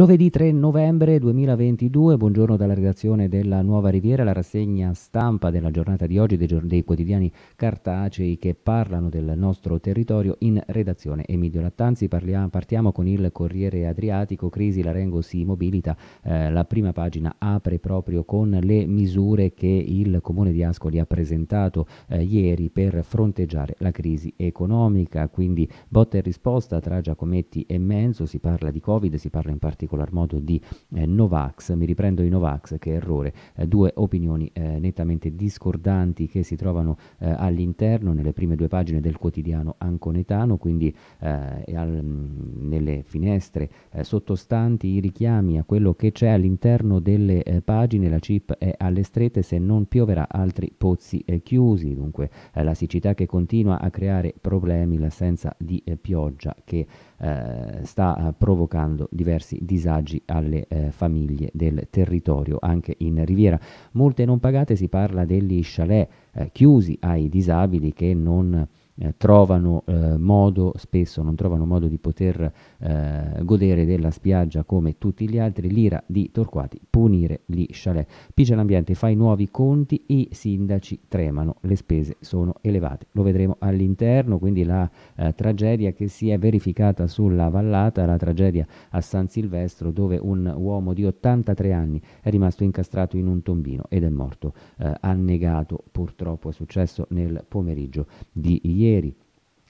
Giovedì 3 novembre 2022, buongiorno dalla redazione della Nuova Riviera, la rassegna stampa della giornata di oggi dei, quotidiani cartacei che parlano del nostro territorio in redazione. Emilio Lattanzi, parliamo, partiamo con il Corriere Adriatico, crisi, l'Arengo si mobilita, eh, la prima pagina apre proprio con le misure che il Comune di Ascoli ha presentato eh, ieri per fronteggiare la crisi economica, quindi botta e risposta tra Giacometti e Menzo, si parla di Covid, si parla in particolare particolar modo di eh, Novax, mi riprendo i Novax che errore, eh, due opinioni eh, nettamente discordanti che si trovano eh, all'interno nelle prime due pagine del quotidiano anconetano, quindi eh, al, mm, nelle finestre sottostanti i richiami a quello che c'è all'interno delle pagine, la CIP è alle strette se non pioverà altri pozzi chiusi, dunque la siccità che continua a creare problemi, l'assenza di pioggia che eh, sta eh, provocando diversi disagi alle eh, famiglie del territorio, anche in Riviera. Molte non pagate si parla degli chalet eh, chiusi ai disabili che non eh, trovano eh, modo, spesso non trovano modo di poter eh, godere della spiaggia come tutti gli altri, l'ira di Torquati punire gli chalet. Pige l'ambiente fa i nuovi conti, i sindaci tremano, le spese sono elevate. Lo vedremo all'interno, quindi la eh, tragedia che si è verificata sulla vallata, la tragedia a San Silvestro dove un uomo di 83 anni è rimasto incastrato in un tombino ed è morto eh, annegato, purtroppo è successo nel pomeriggio di ieri Ranieri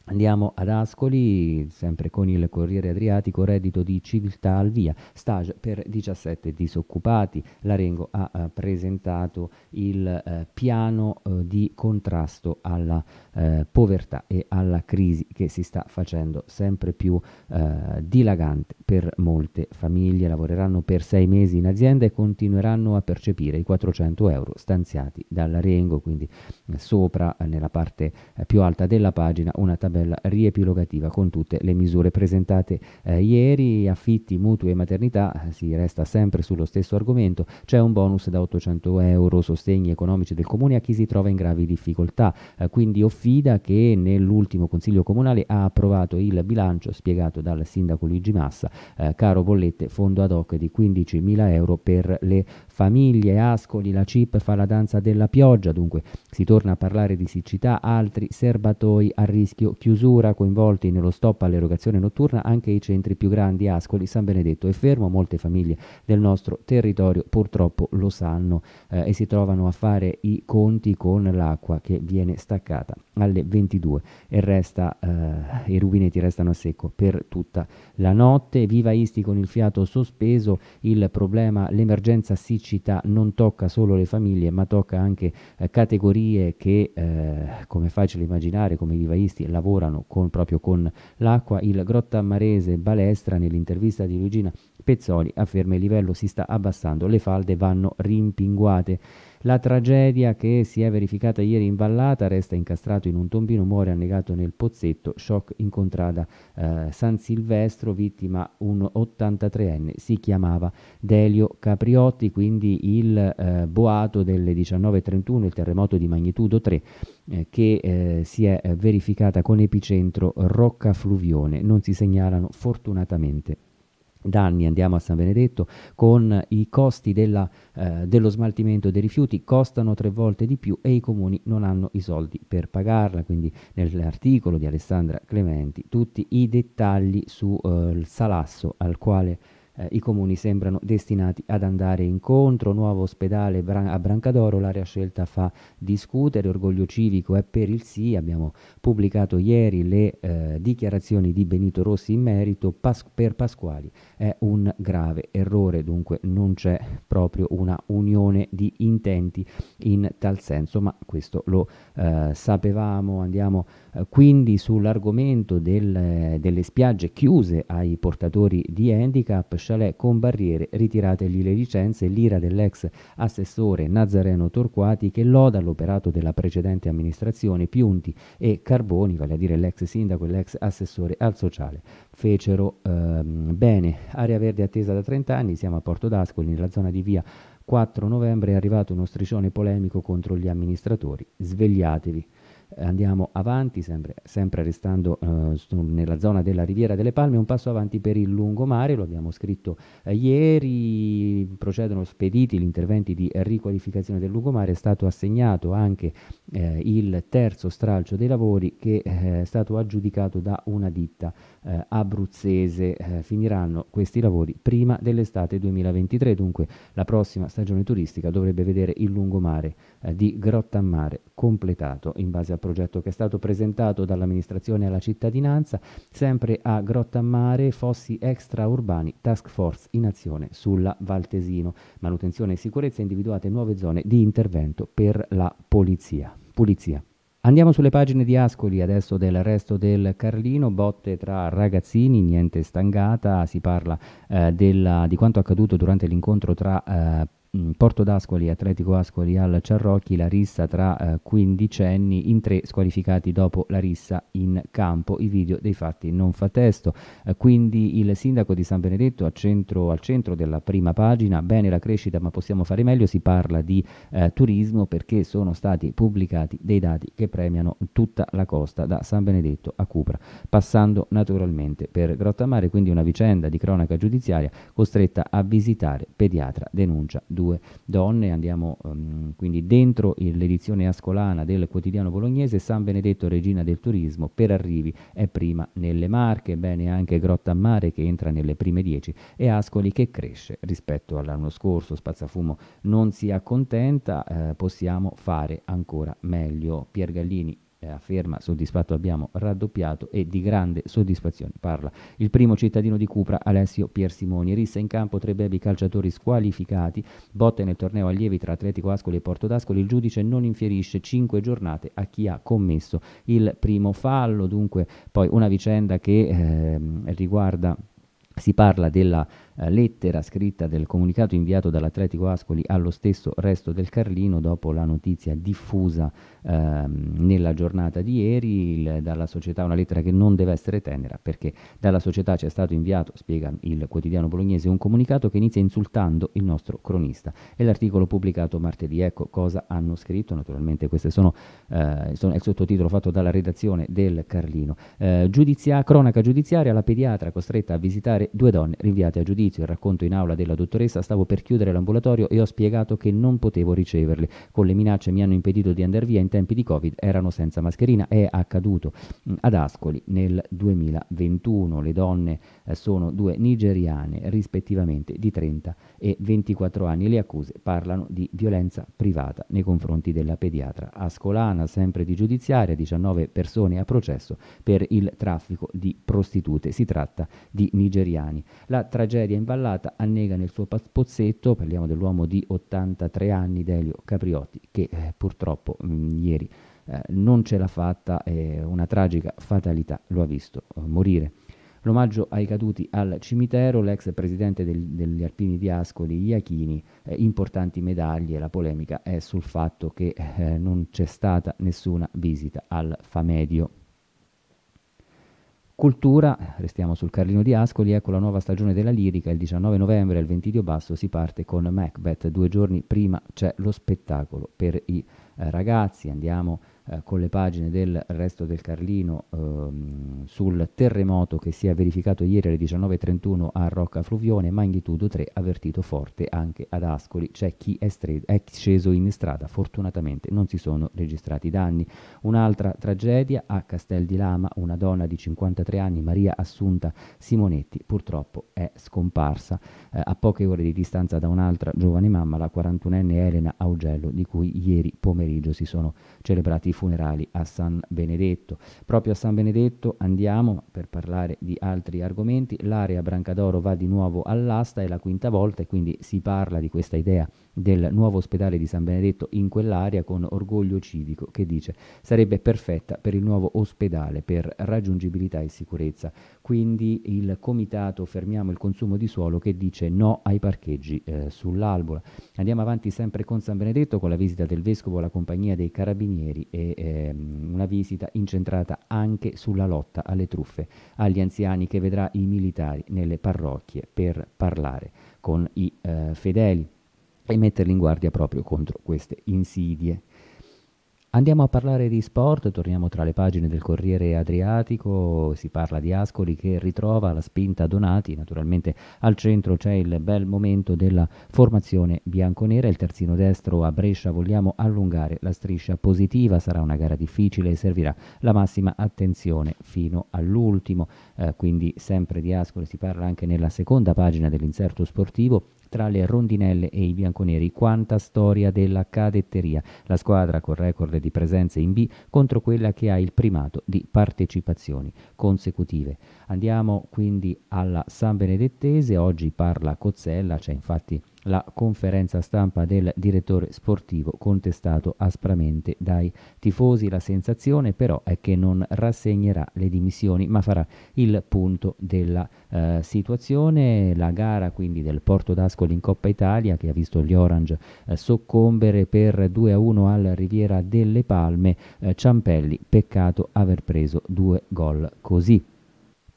Andiamo ad Ascoli, sempre con il Corriere Adriatico, reddito di civiltà al via, stage per 17 disoccupati. L'Arengo ha eh, presentato il eh, piano eh, di contrasto alla eh, povertà e alla crisi che si sta facendo sempre più eh, dilagante per molte famiglie. Lavoreranno per sei mesi in azienda e continueranno a percepire i 400 euro stanziati dall'Arengo, quindi eh, sopra nella parte più alta della pagina una tabella tabella riepilogativa con tutte le misure presentate eh, ieri, affitti, mutui e maternità, eh, si resta sempre sullo stesso argomento, c'è un bonus da 800 euro sostegni economici del comune a chi si trova in gravi difficoltà, eh, quindi Offida che nell'ultimo consiglio comunale ha approvato il bilancio spiegato dal sindaco Luigi Massa, eh, caro bollette fondo ad hoc di 15.000 euro per le famiglie, Ascoli, la CIP fa la danza della pioggia, dunque si torna a parlare di siccità, altri serbatoi a rischio chiusura coinvolti nello stop all'erogazione notturna anche i centri più grandi, Ascoli, San Benedetto e Fermo, molte famiglie del nostro territorio purtroppo lo sanno eh, e si trovano a fare i conti con l'acqua che viene staccata alle 22 e resta, eh, i rubinetti restano a secco per tutta la notte. Viva Isti con il fiato sospeso, il problema, l'emergenza siccità non tocca solo le famiglie ma tocca anche eh, categorie che, eh, come è facile immaginare, come i vivaisti lavorano lavorano con, proprio con l'acqua. Il grottammarese Balestra nell'intervista di Luigina Pezzoli afferma che il livello si sta abbassando, le falde vanno rimpinguate. La tragedia che si è verificata ieri in Vallata resta incastrato in un tombino, muore annegato nel pozzetto, shock in contrada eh, San Silvestro, vittima un 83enne, si chiamava Delio Capriotti, quindi il eh, boato delle 19.31, il terremoto di magnitudo 3 eh, che eh, si è verificata con epicentro Rocca Fluvione, non si segnalano fortunatamente danni andiamo a San Benedetto con i costi della, eh, dello smaltimento dei rifiuti costano tre volte di più e i comuni non hanno i soldi per pagarla quindi nell'articolo di Alessandra Clementi tutti i dettagli sul eh, salasso al quale eh, i comuni sembrano destinati ad andare incontro, nuovo ospedale Bran a Brancadoro, l'area scelta fa discutere, orgoglio civico è per il sì, abbiamo pubblicato ieri le eh, dichiarazioni di Benito Rossi in merito, Pas per Pasquali è un grave errore, dunque non c'è proprio una unione di intenti in tal senso, ma questo lo eh, sapevamo, andiamo eh, quindi sull'argomento del, delle spiagge chiuse ai portatori di handicap, Scialè con barriere, ritirategli le licenze, l'ira dell'ex assessore Nazareno Torquati che loda l'operato della precedente amministrazione Piunti e Carboni, vale a dire l'ex sindaco e l'ex assessore al sociale. Fecero ehm, bene, area verde attesa da 30 anni, siamo a Porto d'Ascoli nella zona di via 4 novembre è arrivato uno striscione polemico contro gli amministratori. Svegliatevi andiamo avanti sempre, sempre restando eh, nella zona della Riviera delle Palme un passo avanti per il lungomare lo abbiamo scritto eh, ieri procedono spediti gli interventi di riqualificazione del lungomare è stato assegnato anche eh, il terzo stralcio dei lavori che eh, è stato aggiudicato da una ditta eh, abruzzese eh, finiranno questi lavori prima dell'estate 2023 dunque la prossima stagione turistica dovrebbe vedere il lungomare di Grottammare completato in base a progetto che è stato presentato dall'amministrazione alla cittadinanza, sempre a Grotta Mare, Fossi Extraurbani Task Force in azione sulla Valtesino. Manutenzione e sicurezza individuate nuove zone di intervento per la polizia. Pulizia. Andiamo sulle pagine di Ascoli adesso del resto del Carlino, botte tra ragazzini, niente stangata, si parla eh, della, di quanto accaduto durante l'incontro tra eh, Mm, Porto d'Ascoli, Atletico Ascoli al Ciarrocchi, la rissa tra eh, quindicenni in tre squalificati dopo la rissa in campo. I video dei fatti non fa testo. Eh, quindi il sindaco di San Benedetto centro, al centro della prima pagina, bene la crescita ma possiamo fare meglio, si parla di eh, turismo perché sono stati pubblicati dei dati che premiano tutta la costa da San Benedetto a Cupra, passando naturalmente per Grottamare, quindi una vicenda di cronaca giudiziaria costretta a visitare pediatra denuncia 32 donne. Andiamo um, quindi dentro l'edizione ascolana del quotidiano bolognese San Benedetto Regina del Turismo per arrivi è prima nelle Marche, bene anche Grotta Mare che entra nelle prime 10 e Ascoli che cresce rispetto all'anno scorso. Spazzafumo non si accontenta, eh, possiamo fare ancora meglio. Pier Gallini afferma soddisfatto abbiamo raddoppiato e di grande soddisfazione parla il primo cittadino di Cupra Alessio Piersimoni rissa in campo tre bevi calciatori squalificati botte nel torneo allievi tra Atletico Ascoli e Porto d'Ascoli il giudice non infierisce 5 giornate a chi ha commesso il primo fallo dunque poi una vicenda che eh, riguarda si parla della eh, lettera scritta del comunicato inviato dall'Atletico Ascoli allo stesso resto del Carlino dopo la notizia diffusa ehm, nella giornata di ieri il, dalla società, una lettera che non deve essere tenera perché dalla società ci è stato inviato, spiega il quotidiano bolognese, un comunicato che inizia insultando il nostro cronista e l'articolo pubblicato martedì. Ecco cosa hanno scritto, naturalmente questo sono, eh, sono il sottotitolo fatto dalla redazione del Carlino. Eh, giudizia, cronaca giudiziaria, la pediatra costretta a visitare due donne rinviate a giudizio giudizio, il racconto in aula della dottoressa, stavo per chiudere l'ambulatorio e ho spiegato che non potevo riceverli. Con le minacce mi hanno impedito di andare via in tempi di Covid, erano senza mascherina. È accaduto mm, ad Ascoli nel 2021. Le donne eh, sono due nigeriane, rispettivamente di 30 e 24 anni. Le accuse parlano di violenza privata nei confronti della pediatra ascolana, sempre di giudiziaria, 19 persone a processo per il traffico di prostitute. Si tratta di nigeriani. La tragedia Invallata annega nel suo pozzetto, parliamo dell'uomo di 83 anni, Delio Capriotti, che eh, purtroppo mh, mm, ieri eh, non ce l'ha fatta e una tragica fatalità lo ha visto eh, morire. L'omaggio ai caduti al cimitero, l'ex presidente del, degli Alpini di Ascoli, Iachini, eh, importanti medaglie, la polemica è sul fatto che eh, non c'è stata nessuna visita al Famedio. Cultura, restiamo sul Carlino di Ascoli, ecco la nuova stagione della lirica, il 19 novembre al Ventidio Basso si parte con Macbeth, due giorni prima c'è lo spettacolo per i eh, ragazzi, andiamo eh, con le pagine del Resto del Carlino ehm, sul terremoto che si è verificato ieri alle 19.31 a Rocca Fluvione, magnitudo 3 avvertito forte anche ad Ascoli, c'è chi è, è, sceso in strada, fortunatamente non si sono registrati danni. Un'altra tragedia a Castel di Lama, una donna di 53 anni, Maria Assunta Simonetti, purtroppo è scomparsa eh, a poche ore di distanza da un'altra giovane mamma, la 41enne Elena Augello, di cui ieri pomeriggio si sono celebrati riti funerali a San Benedetto. Proprio a San Benedetto andiamo per parlare di altri argomenti. L'area Brancadoro va di nuovo all'asta, è la quinta volta e quindi si parla di questa idea del nuovo ospedale di San Benedetto in quell'area con orgoglio civico che dice sarebbe perfetta per il nuovo ospedale per raggiungibilità e sicurezza. Quindi il comitato fermiamo il consumo di suolo che dice no ai parcheggi eh, sull'albola. Andiamo avanti sempre con San Benedetto con la visita del vescovo alla compagnia dei carabinieri e ehm, una visita incentrata anche sulla lotta alle truffe agli anziani che vedrà i militari nelle parrocchie per parlare con i eh, fedeli e metterli in guardia proprio contro queste insidie. Andiamo a parlare di sport, torniamo tra le pagine del Corriere Adriatico, si parla di Ascoli che ritrova la spinta Donati, naturalmente al centro c'è il bel momento della formazione bianconera, il terzino destro a Brescia, vogliamo allungare la striscia positiva, sarà una gara difficile e servirà la massima attenzione fino all'ultimo, eh, quindi sempre di Ascoli si parla anche nella seconda pagina dell'inserto sportivo, tra le rondinelle e i bianconeri. Quanta storia della cadetteria, la squadra con record di presenze in B contro quella che ha il primato di partecipazioni consecutive. Andiamo quindi alla San Benedettese, oggi parla Cozzella, c'è infatti la conferenza stampa del direttore sportivo contestato aspramente dai tifosi. La sensazione però è che non rassegnerà le dimissioni ma farà il punto della eh, situazione. La gara quindi del Porto d'Ascoli in Coppa Italia che ha visto gli Orange eh, soccombere per 2-1 al Riviera delle Palme. Eh, Ciampelli, peccato aver preso due gol così.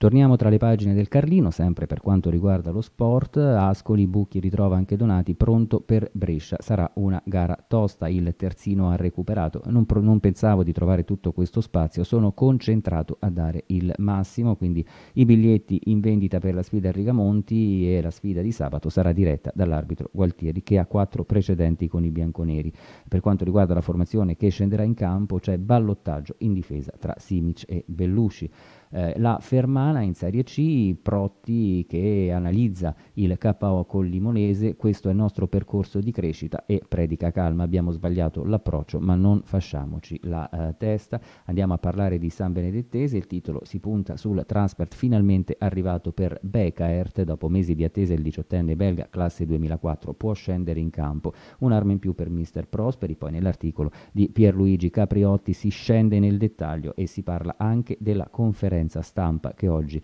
Torniamo tra le pagine del Carlino, sempre per quanto riguarda lo sport. Ascoli, Bucchi ritrova anche Donati, pronto per Brescia. Sarà una gara tosta, il terzino ha recuperato. Non, non pensavo di trovare tutto questo spazio, sono concentrato a dare il massimo, quindi i biglietti in vendita per la sfida a Rigamonti e la sfida di sabato sarà diretta dall'arbitro Gualtieri che ha quattro precedenti con i bianconeri. Per quanto riguarda la formazione che scenderà in campo c'è ballottaggio in difesa tra Simic e Bellusci. Eh, la Fermana in Serie C, Protti che analizza il KO col Limonese, questo è il nostro percorso di crescita e predica calma, abbiamo sbagliato l'approccio ma non facciamoci la eh, testa, andiamo a parlare di San Benedettese, il titolo si punta sul transport finalmente arrivato per Becaert, dopo mesi di attesa il diciottenne belga classe 2004 può scendere in campo, un'arma in più per Mister Prosperi, poi nell'articolo di Pierluigi Capriotti si scende nel dettaglio e si parla anche della conferenza conferenza stampa che oggi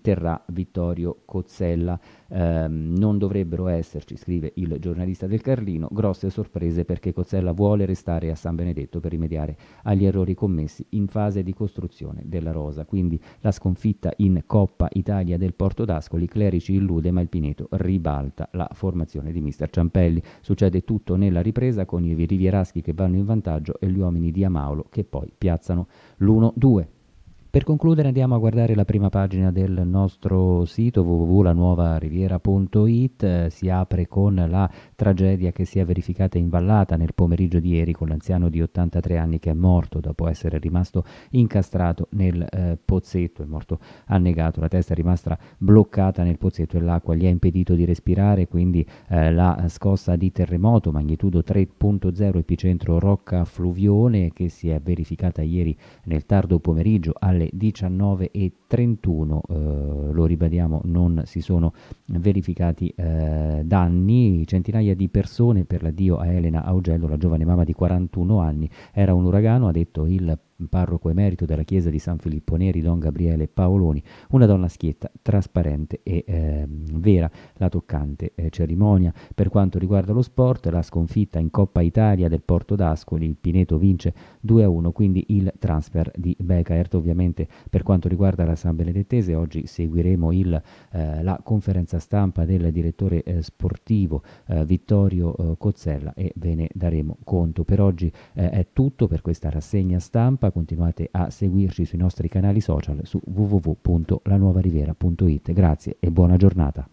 terrà Vittorio Cozzella. Eh, non dovrebbero esserci, scrive il giornalista del Carlino, grosse sorprese perché Cozzella vuole restare a San Benedetto per rimediare agli errori commessi in fase di costruzione della rosa. Quindi la sconfitta in Coppa Italia del Porto d'Ascoli, Clerici illude ma il Pineto ribalta la formazione di mister Ciampelli. Succede tutto nella ripresa con i rivieraschi che vanno in vantaggio e gli uomini di Amaulo che poi piazzano l'1-2. Per concludere andiamo a guardare la prima pagina del nostro sito www.lanuovariviera.it, si apre con la tragedia che si è verificata in Vallata nel pomeriggio di ieri con l'anziano di 83 anni che è morto dopo essere rimasto incastrato nel eh, pozzetto, è morto annegato, la testa è rimasta bloccata nel pozzetto e l'acqua gli ha impedito di respirare, quindi eh, la scossa di terremoto magnitudo 3.0 epicentro Rocca Fluvione che si è verificata ieri nel tardo pomeriggio alle alle 19.31, eh, lo ribadiamo, non si sono verificati eh, danni, centinaia di persone per l'addio a Elena Augello, la giovane mamma di 41 anni, era un uragano, ha detto il parroco emerito della chiesa di San Filippo Neri, Don Gabriele Paoloni, una donna schietta, trasparente e eh, vera, la toccante eh, cerimonia. Per quanto riguarda lo sport, la sconfitta in Coppa Italia del Porto d'Ascoli, il Pineto vince 2-1, quindi il transfer di Becaert. Ovviamente per quanto riguarda la San Benedettese, oggi seguiremo il, eh, la conferenza stampa del direttore eh, sportivo eh, Vittorio eh, Cozzella e ve ne daremo conto. Per oggi è tutto per questa rassegna stampa continuate a seguirci sui nostri canali social su www.lanuovarivera.it. Grazie e buona giornata.